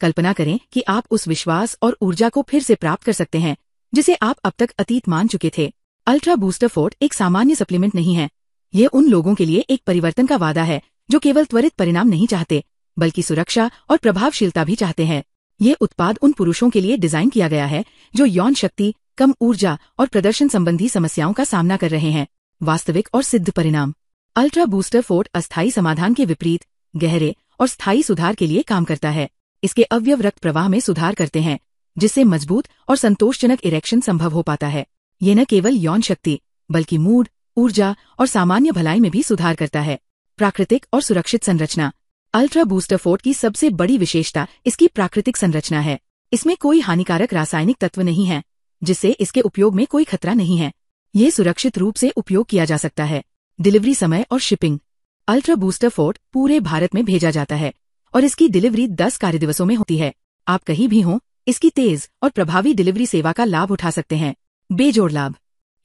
कल्पना करें कि आप उस विश्वास और ऊर्जा को फिर से प्राप्त कर सकते हैं जिसे आप अब तक अतीत मान चुके थे अल्ट्रा बूस्टर फोर्ट एक सामान्य सप्लीमेंट नहीं है ये उन लोगों के लिए एक परिवर्तन का वादा है जो केवल त्वरित परिणाम नहीं चाहते बल्कि सुरक्षा और प्रभावशीलता भी चाहते हैं ये उत्पाद उन पुरुषों के लिए डिजाइन किया गया है जो यौन शक्ति कम ऊर्जा और प्रदर्शन संबंधी समस्याओं का सामना कर रहे हैं वास्तविक और सिद्ध परिणाम अल्ट्रा बूस्टर फोर्ट अस्थायी समाधान के विपरीत गहरे और स्थायी सुधार के लिए काम करता है इसके अवयव रक्त प्रवाह में सुधार करते हैं जिससे मजबूत और संतोषजनक इरेक्शन संभव हो पाता है ये न केवल यौन शक्ति बल्कि मूड ऊर्जा और सामान्य भलाई में भी सुधार करता है प्राकृतिक और सुरक्षित संरचना अल्ट्रा बूस्टर फोर्ट की सबसे बड़ी विशेषता इसकी प्राकृतिक संरचना है इसमें कोई हानिकारक रासायनिक तत्व नहीं है जिससे इसके उपयोग में कोई खतरा नहीं है ये सुरक्षित रूप से उपयोग किया जा सकता है डिलीवरी समय और शिपिंग अल्ट्रा बूस्टर फोर्ट पूरे भारत में भेजा जाता है और इसकी डिलीवरी दस दिवसों में होती है आप कहीं भी हों इसकी तेज और प्रभावी डिलीवरी सेवा का लाभ उठा सकते हैं बेजोड़ लाभ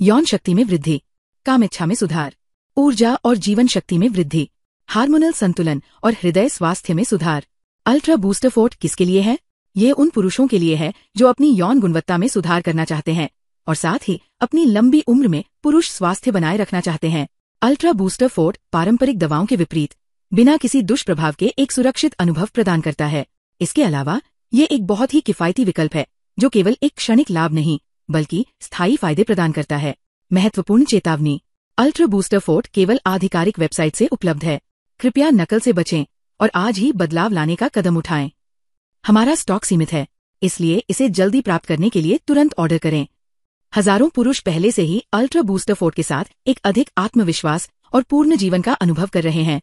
यौन शक्ति में वृद्धि काम इच्छा में सुधार ऊर्जा और जीवन शक्ति में वृद्धि हार्मोनल संतुलन और हृदय स्वास्थ्य में सुधार अल्ट्रा बूस्टर फोर्ट किसके लिए है ये उन पुरुषों के लिए है जो अपनी यौन गुणवत्ता में सुधार करना चाहते हैं और साथ ही अपनी लंबी उम्र में पुरुष स्वास्थ्य बनाए रखना चाहते हैं अल्ट्रा बूस्टर फोर्ट पारंपरिक दवाओं के विपरीत बिना किसी दुष्प्रभाव के एक सुरक्षित अनुभव प्रदान करता है इसके अलावा ये एक बहुत ही किफायती विकल्प है जो केवल एक क्षणिक लाभ नहीं बल्कि स्थायी फायदे प्रदान करता है महत्वपूर्ण चेतावनी अल्ट्रा बूस्टर फोर्ट केवल आधिकारिक वेबसाइट से उपलब्ध है कृपया नकल से बचें और आज ही बदलाव लाने का कदम उठाएं हमारा स्टॉक सीमित है इसलिए इसे जल्दी प्राप्त करने के लिए तुरंत ऑर्डर करें हजारों पुरुष पहले से ही अल्ट्रा बूस्टर फोर्ट के साथ एक अधिक आत्मविश्वास और पूर्ण जीवन का अनुभव कर रहे हैं